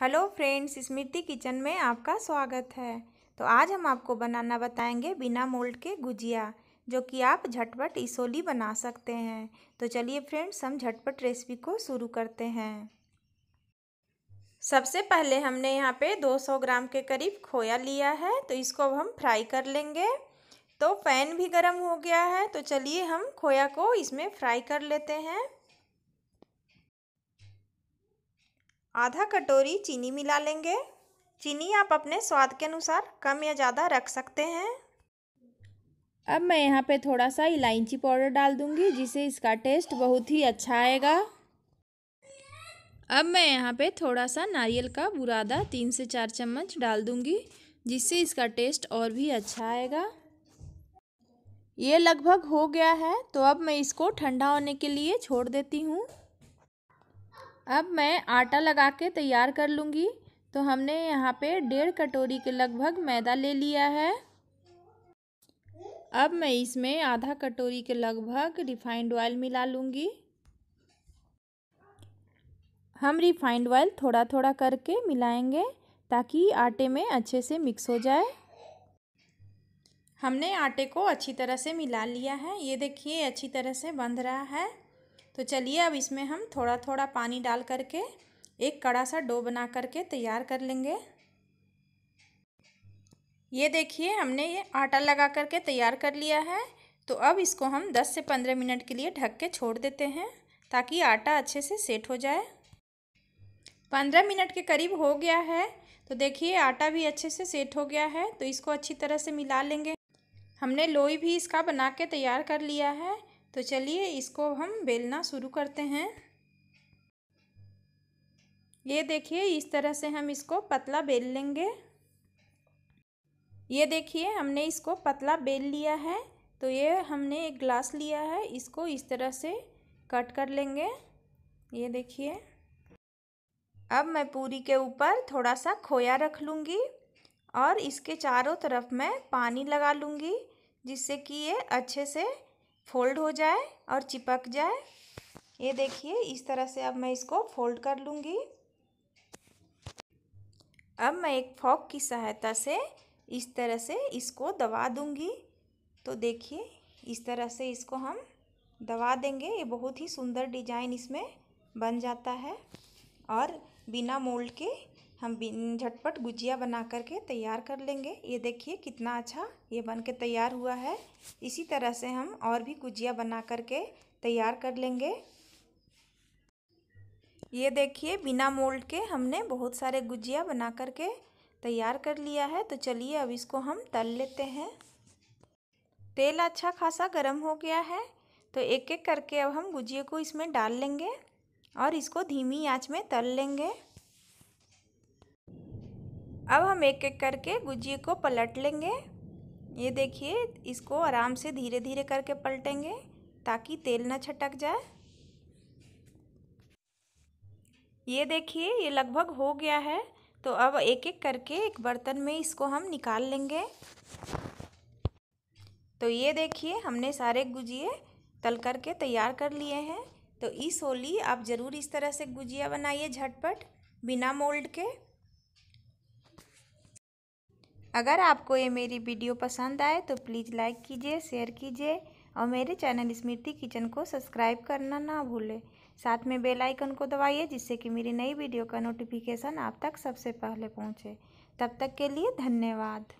hello friends स्मृति kitchen में आपका स्वागत है तो आज हम आपको बनाना बताएंगे बिना मोल्ड के गुजिया जो कि आप झटपट इसोली बना सकते हैं तो चलिए फ्रेंड्स हम झटपट रेसिपी को शुरू करते हैं सबसे पहले हमने यहाँ पे 200 ग्राम के करीब खोया लिया है तो इसको अब हम फ्राई कर लेंगे तो पैन भी गर्म हो गया है तो चलिए हम खोया को इसमें फ्राई कर लेते हैं आधा कटोरी चीनी मिला लेंगे चीनी आप अपने स्वाद के अनुसार कम या ज़्यादा रख सकते हैं अब मैं यहाँ पे थोड़ा सा इलायची पाउडर डाल दूँगी जिससे इसका टेस्ट बहुत ही अच्छा आएगा अब मैं यहाँ पे थोड़ा सा नारियल का बुरादा तीन से चार चम्मच डाल दूँगी जिससे इसका टेस्ट और भी अच्छा आएगा ये लगभग हो गया है तो अब मैं इसको ठंडा होने के लिए छोड़ देती हूँ अब मैं आटा लगा के तैयार कर लूँगी तो हमने यहाँ पे डेढ़ कटोरी के लगभग मैदा ले लिया है अब मैं इसमें आधा कटोरी के लगभग रिफाइंड ऑयल मिला लूँगी हम रिफाइंड ऑयल थोड़ा थोड़ा करके मिलाएंगे ताकि आटे में अच्छे से मिक्स हो जाए हमने आटे को अच्छी तरह से मिला लिया है ये देखिए अच्छी तरह से बंध रहा है तो चलिए अब इसमें हम थोड़ा थोड़ा पानी डाल करके एक कड़ा सा डो बना करके तैयार कर लेंगे ये देखिए हमने ये आटा लगा करके तैयार कर लिया है तो अब इसको हम 10 से 15 मिनट के लिए ढक के छोड़ देते हैं ताकि आटा अच्छे से सेट हो जाए 15 मिनट के करीब हो गया है तो देखिए आटा भी अच्छे से सेट हो गया है तो इसको अच्छी तरह से मिला लेंगे हमने लोई भी इसका बना के तैयार कर लिया है तो चलिए इसको हम बेलना शुरू करते हैं ये देखिए इस तरह से हम इसको पतला बेल लेंगे ये देखिए हमने इसको पतला बेल लिया है तो ये हमने एक ग्लास लिया है इसको इस तरह से कट कर लेंगे ये देखिए अब मैं पूरी के ऊपर थोड़ा सा खोया रख लूँगी और इसके चारों तरफ मैं पानी लगा लूँगी जिससे कि ये अच्छे से फोल्ड हो जाए और चिपक जाए ये देखिए इस तरह से अब मैं इसको फोल्ड कर लूँगी अब मैं एक फॉक की सहायता से इस तरह से इसको दबा दूँगी तो देखिए इस तरह से इसको हम दबा देंगे ये बहुत ही सुंदर डिजाइन इसमें बन जाता है और बिना मोल्ड के हम झटपट गुजिया बना करके तैयार कर लेंगे ये देखिए कितना अच्छा ये बन के तैयार हुआ है इसी तरह से हम और भी गुजिया बना करके तैयार कर लेंगे ये देखिए बिना मोल्ड के हमने बहुत सारे गुजिया बना करके तैयार कर लिया है तो चलिए अब इसको हम तल लेते हैं तेल अच्छा खासा गर्म हो गया है तो एक एक करके अब हम गुजिया को इसमें डाल लेंगे और इसको धीमी आँच में तल लेंगे अब हम एक एक करके गुजिए को पलट लेंगे ये देखिए इसको आराम से धीरे धीरे करके पलटेंगे ताकि तेल ना छटक जाए ये देखिए ये लगभग हो गया है तो अब एक एक करके एक बर्तन में इसको हम निकाल लेंगे तो ये देखिए हमने सारे गुजिए तल करके तैयार कर लिए हैं तो इस होली आप ज़रूर इस तरह से गुजिया बनाइए झटपट बिना मोल्ड के अगर आपको ये मेरी वीडियो पसंद आए तो प्लीज़ लाइक कीजिए शेयर कीजिए और मेरे चैनल स्मृति किचन को सब्सक्राइब करना ना भूलें साथ में बेल आइकन को दबाइए जिससे कि मेरी नई वीडियो का नोटिफिकेशन आप तक सबसे पहले पहुंचे तब तक के लिए धन्यवाद